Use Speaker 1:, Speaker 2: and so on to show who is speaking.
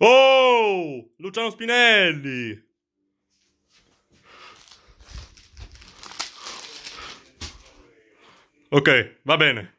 Speaker 1: Oh! Luciano Spinelli!
Speaker 2: Ok, va bene.